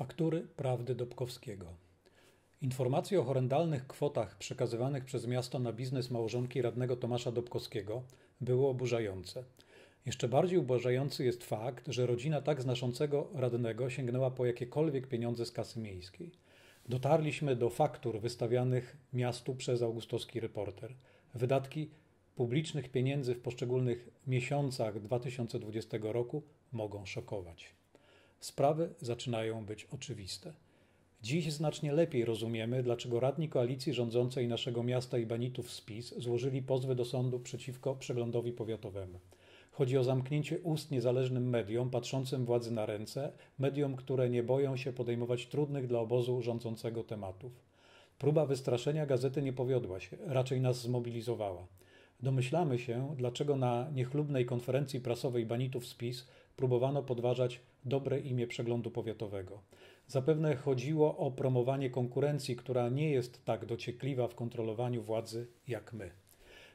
Faktury prawdy Dobkowskiego. Informacje o horrendalnych kwotach przekazywanych przez miasto na biznes małżonki radnego Tomasza Dobkowskiego były oburzające. Jeszcze bardziej oburzający jest fakt, że rodzina tak znaczącego radnego sięgnęła po jakiekolwiek pieniądze z kasy miejskiej. Dotarliśmy do faktur wystawianych miastu przez augustowski reporter. Wydatki publicznych pieniędzy w poszczególnych miesiącach 2020 roku mogą szokować sprawy zaczynają być oczywiste. Dziś znacznie lepiej rozumiemy, dlaczego radni koalicji rządzącej naszego miasta i banitów z złożyli pozwy do sądu przeciwko przeglądowi powiatowemu. Chodzi o zamknięcie ust niezależnym mediom patrzącym władzy na ręce, mediom, które nie boją się podejmować trudnych dla obozu rządzącego tematów. Próba wystraszenia gazety nie powiodła się, raczej nas zmobilizowała. Domyślamy się, dlaczego na niechlubnej konferencji prasowej banitów z próbowano podważać dobre imię przeglądu powiatowego. Zapewne chodziło o promowanie konkurencji, która nie jest tak dociekliwa w kontrolowaniu władzy jak my.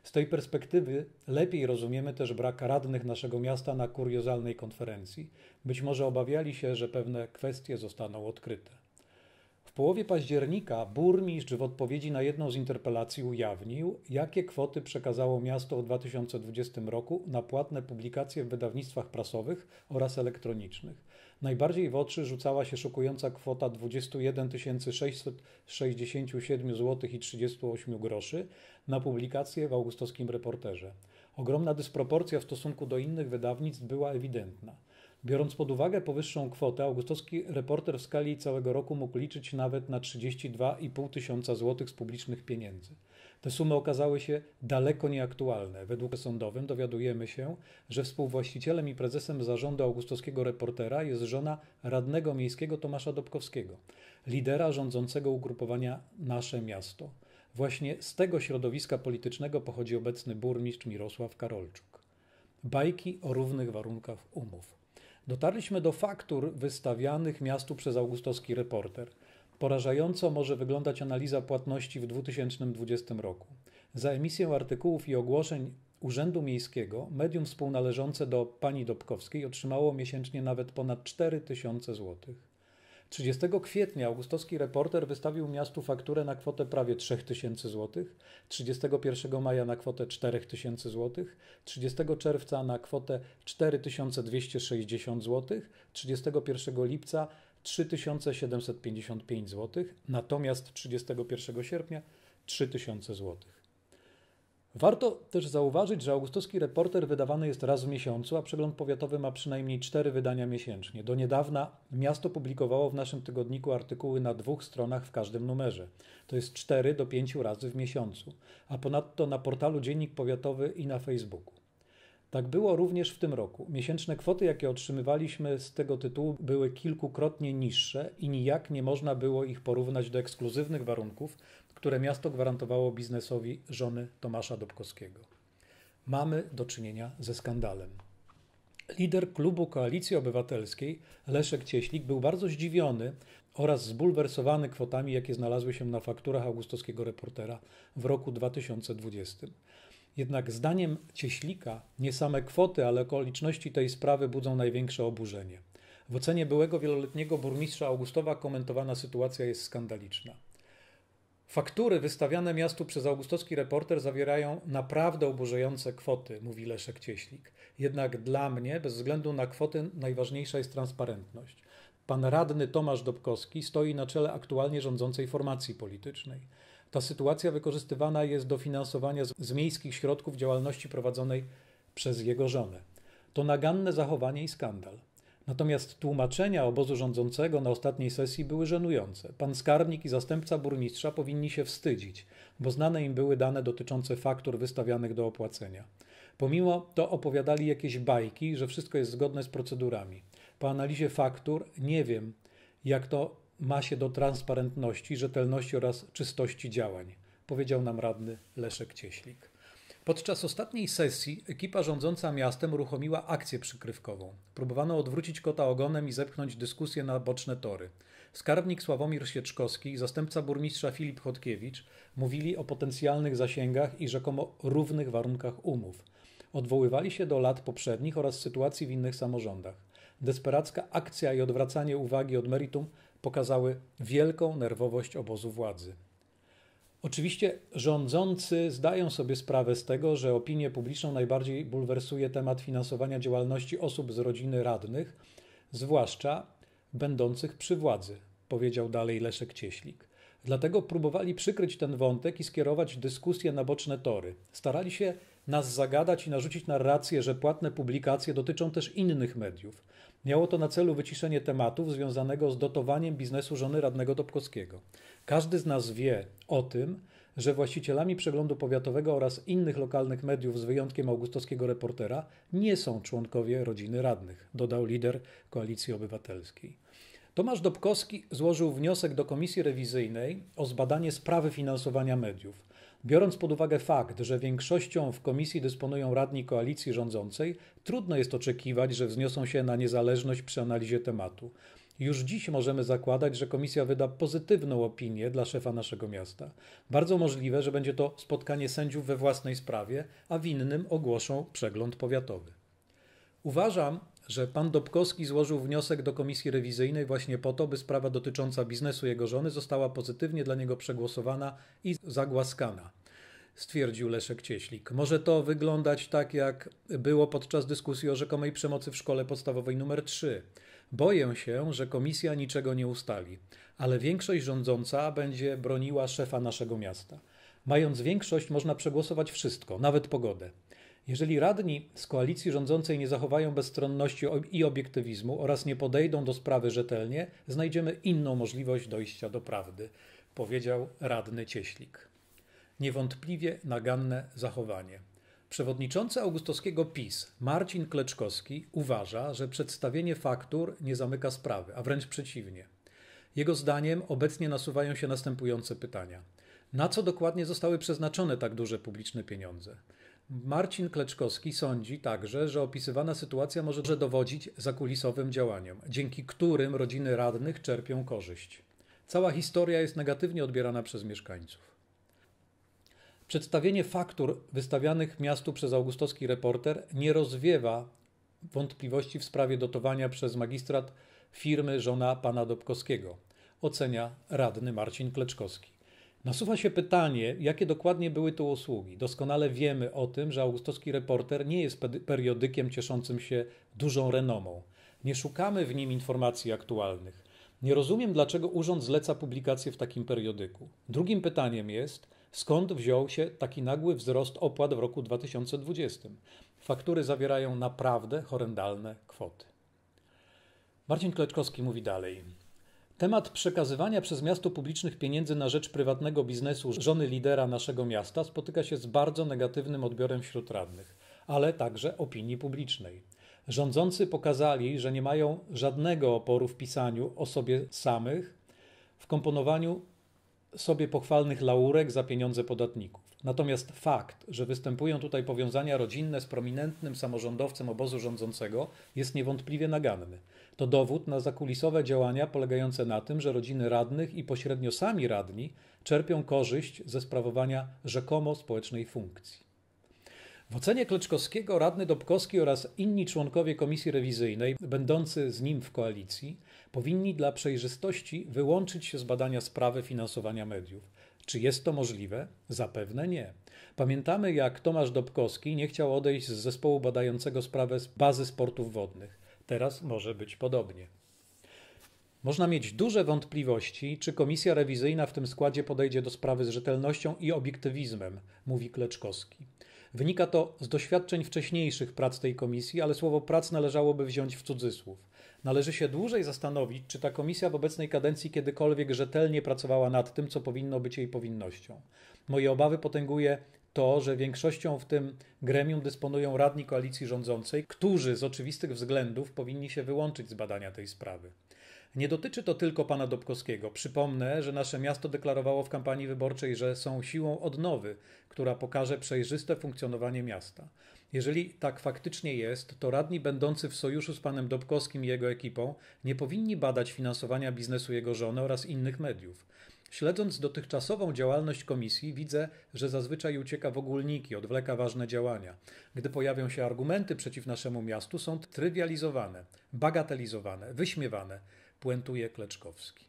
Z tej perspektywy lepiej rozumiemy też brak radnych naszego miasta na kuriozalnej konferencji. Być może obawiali się, że pewne kwestie zostaną odkryte. W połowie października burmistrz w odpowiedzi na jedną z interpelacji ujawnił, jakie kwoty przekazało miasto w 2020 roku na płatne publikacje w wydawnictwach prasowych oraz elektronicznych. Najbardziej w oczy rzucała się szokująca kwota 21 667 zł i 38 groszy na publikację w augustowskim reporterze. Ogromna dysproporcja w stosunku do innych wydawnictw była ewidentna. Biorąc pod uwagę powyższą kwotę, augustowski reporter w skali całego roku mógł liczyć nawet na 32,5 tysiąca złotych z publicznych pieniędzy. Te sumy okazały się daleko nieaktualne. Według sądowym dowiadujemy się, że współwłaścicielem i prezesem zarządu augustowskiego reportera jest żona radnego miejskiego Tomasza Dobkowskiego, lidera rządzącego ugrupowania Nasze Miasto. Właśnie z tego środowiska politycznego pochodzi obecny burmistrz Mirosław Karolczuk. Bajki o równych warunkach umów. Dotarliśmy do faktur wystawianych miastu przez augustowski reporter. Porażająco może wyglądać analiza płatności w 2020 roku. Za emisję artykułów i ogłoszeń Urzędu Miejskiego medium współnależące do pani Dobkowskiej otrzymało miesięcznie nawet ponad 4000 zł. 30 kwietnia augustowski reporter wystawił miastu fakturę na kwotę prawie 3000 zł, 31 maja na kwotę 4000 zł, 30 czerwca na kwotę 4260 zł, 31 lipca 3755 zł, natomiast 31 sierpnia 3000 zł. Warto też zauważyć, że augustowski reporter wydawany jest raz w miesiącu, a przegląd powiatowy ma przynajmniej cztery wydania miesięcznie. Do niedawna miasto publikowało w naszym tygodniku artykuły na dwóch stronach w każdym numerze. To jest cztery do pięciu razy w miesiącu, a ponadto na portalu Dziennik Powiatowy i na Facebooku. Tak było również w tym roku. Miesięczne kwoty, jakie otrzymywaliśmy z tego tytułu, były kilkukrotnie niższe i nijak nie można było ich porównać do ekskluzywnych warunków, które miasto gwarantowało biznesowi żony Tomasza Dobkowskiego. Mamy do czynienia ze skandalem. Lider klubu Koalicji Obywatelskiej Leszek Cieślik był bardzo zdziwiony oraz zbulwersowany kwotami, jakie znalazły się na fakturach augustowskiego reportera w roku 2020. Jednak zdaniem Cieślika nie same kwoty, ale okoliczności tej sprawy budzą największe oburzenie. W ocenie byłego wieloletniego burmistrza Augustowa komentowana sytuacja jest skandaliczna. Faktury wystawiane miastu przez augustowski reporter zawierają naprawdę oburzające kwoty, mówi Leszek Cieślik. Jednak dla mnie, bez względu na kwoty, najważniejsza jest transparentność. Pan radny Tomasz Dobkowski stoi na czele aktualnie rządzącej formacji politycznej. Ta sytuacja wykorzystywana jest do finansowania z, z miejskich środków działalności prowadzonej przez jego żonę. To naganne zachowanie i skandal. Natomiast tłumaczenia obozu rządzącego na ostatniej sesji były żenujące. Pan skarbnik i zastępca burmistrza powinni się wstydzić, bo znane im były dane dotyczące faktur wystawianych do opłacenia. Pomimo to opowiadali jakieś bajki, że wszystko jest zgodne z procedurami. Po analizie faktur nie wiem, jak to ma się do transparentności, rzetelności oraz czystości działań, powiedział nam radny Leszek Cieślik. Podczas ostatniej sesji ekipa rządząca miastem uruchomiła akcję przykrywkową. Próbowano odwrócić kota ogonem i zepchnąć dyskusję na boczne tory. Skarbnik Sławomir Sieczkowski i zastępca burmistrza Filip Chodkiewicz mówili o potencjalnych zasięgach i rzekomo równych warunkach umów. Odwoływali się do lat poprzednich oraz sytuacji w innych samorządach. Desperacka akcja i odwracanie uwagi od meritum pokazały wielką nerwowość obozu władzy. Oczywiście rządzący zdają sobie sprawę z tego, że opinię publiczną najbardziej bulwersuje temat finansowania działalności osób z rodziny radnych, zwłaszcza będących przy władzy, powiedział dalej Leszek Cieślik. Dlatego próbowali przykryć ten wątek i skierować dyskusję na boczne tory. Starali się nas zagadać i narzucić narrację, że płatne publikacje dotyczą też innych mediów Miało to na celu wyciszenie tematów związanego z dotowaniem biznesu żony radnego Topkowskiego. Każdy z nas wie o tym, że właścicielami przeglądu powiatowego oraz innych lokalnych mediów, z wyjątkiem augustowskiego reportera, nie są członkowie rodziny radnych, dodał lider Koalicji Obywatelskiej. Tomasz Dobkowski złożył wniosek do komisji rewizyjnej o zbadanie sprawy finansowania mediów. Biorąc pod uwagę fakt, że większością w komisji dysponują radni koalicji rządzącej, trudno jest oczekiwać, że wzniosą się na niezależność przy analizie tematu. Już dziś możemy zakładać, że komisja wyda pozytywną opinię dla szefa naszego miasta. Bardzo możliwe, że będzie to spotkanie sędziów we własnej sprawie, a winnym ogłoszą przegląd powiatowy. Uważam, że pan Dobkowski złożył wniosek do komisji rewizyjnej właśnie po to, by sprawa dotycząca biznesu jego żony została pozytywnie dla niego przegłosowana i zagłaskana. Stwierdził Leszek Cieślik. Może to wyglądać tak, jak było podczas dyskusji o rzekomej przemocy w szkole podstawowej nr 3. Boję się, że komisja niczego nie ustali, ale większość rządząca będzie broniła szefa naszego miasta. Mając większość, można przegłosować wszystko, nawet pogodę. Jeżeli radni z koalicji rządzącej nie zachowają bezstronności i obiektywizmu oraz nie podejdą do sprawy rzetelnie, znajdziemy inną możliwość dojścia do prawdy, powiedział radny Cieślik. Niewątpliwie naganne zachowanie. Przewodniczący augustowskiego PiS Marcin Kleczkowski uważa, że przedstawienie faktur nie zamyka sprawy, a wręcz przeciwnie. Jego zdaniem obecnie nasuwają się następujące pytania. Na co dokładnie zostały przeznaczone tak duże publiczne pieniądze? Marcin Kleczkowski sądzi także, że opisywana sytuacja może dowodzić zakulisowym działaniom, dzięki którym rodziny radnych czerpią korzyść. Cała historia jest negatywnie odbierana przez mieszkańców. Przedstawienie faktur wystawianych miastu przez augustowski reporter nie rozwiewa wątpliwości w sprawie dotowania przez magistrat firmy żona pana Dobkowskiego, ocenia radny Marcin Kleczkowski. Nasuwa się pytanie, jakie dokładnie były to usługi. Doskonale wiemy o tym, że augustowski reporter nie jest periodykiem cieszącym się dużą renomą. Nie szukamy w nim informacji aktualnych. Nie rozumiem, dlaczego urząd zleca publikację w takim periodyku. Drugim pytaniem jest, skąd wziął się taki nagły wzrost opłat w roku 2020. Faktury zawierają naprawdę horrendalne kwoty. Marcin Kleczkowski mówi dalej. Temat przekazywania przez miasto publicznych pieniędzy na rzecz prywatnego biznesu żony lidera naszego miasta spotyka się z bardzo negatywnym odbiorem wśród radnych, ale także opinii publicznej. Rządzący pokazali, że nie mają żadnego oporu w pisaniu o sobie samych, w komponowaniu sobie pochwalnych laurek za pieniądze podatników. Natomiast fakt, że występują tutaj powiązania rodzinne z prominentnym samorządowcem obozu rządzącego, jest niewątpliwie naganny. To dowód na zakulisowe działania polegające na tym, że rodziny radnych i pośrednio sami radni czerpią korzyść ze sprawowania rzekomo społecznej funkcji. W ocenie Kleczkowskiego radny Dobkowski oraz inni członkowie komisji rewizyjnej, będący z nim w koalicji, powinni dla przejrzystości wyłączyć się z badania sprawy finansowania mediów. Czy jest to możliwe? Zapewne nie. Pamiętamy, jak Tomasz Dobkowski nie chciał odejść z zespołu badającego sprawę z bazy sportów wodnych. Teraz może być podobnie. Można mieć duże wątpliwości, czy komisja rewizyjna w tym składzie podejdzie do sprawy z rzetelnością i obiektywizmem, mówi Kleczkowski. Wynika to z doświadczeń wcześniejszych prac tej komisji, ale słowo prac należałoby wziąć w cudzysłów. Należy się dłużej zastanowić, czy ta komisja w obecnej kadencji kiedykolwiek rzetelnie pracowała nad tym, co powinno być jej powinnością. Moje obawy potęguje to, że większością w tym gremium dysponują radni koalicji rządzącej, którzy z oczywistych względów powinni się wyłączyć z badania tej sprawy. Nie dotyczy to tylko pana Dobkowskiego. Przypomnę, że nasze miasto deklarowało w kampanii wyborczej, że są siłą odnowy, która pokaże przejrzyste funkcjonowanie miasta. Jeżeli tak faktycznie jest, to radni będący w sojuszu z panem Dobkowskim i jego ekipą nie powinni badać finansowania biznesu jego żony oraz innych mediów. Śledząc dotychczasową działalność komisji, widzę, że zazwyczaj ucieka w ogólniki, odwleka ważne działania. Gdy pojawią się argumenty przeciw naszemu miastu, są trywializowane, bagatelizowane, wyśmiewane, puentuje Kleczkowski.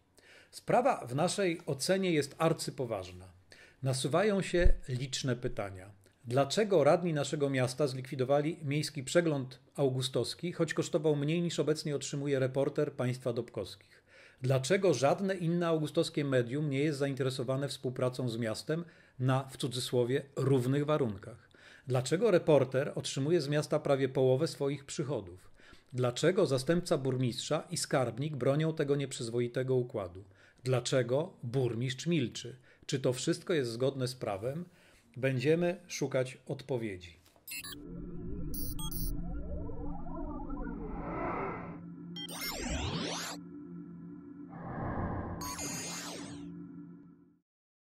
Sprawa w naszej ocenie jest arcypoważna. Nasuwają się liczne pytania. Dlaczego radni naszego miasta zlikwidowali miejski przegląd augustowski, choć kosztował mniej niż obecnie otrzymuje reporter państwa Dobkowskich? Dlaczego żadne inne augustowskie medium nie jest zainteresowane współpracą z miastem na, w cudzysłowie, równych warunkach? Dlaczego reporter otrzymuje z miasta prawie połowę swoich przychodów? Dlaczego zastępca burmistrza i skarbnik bronią tego nieprzyzwoitego układu? Dlaczego burmistrz milczy? Czy to wszystko jest zgodne z prawem? Będziemy szukać odpowiedzi.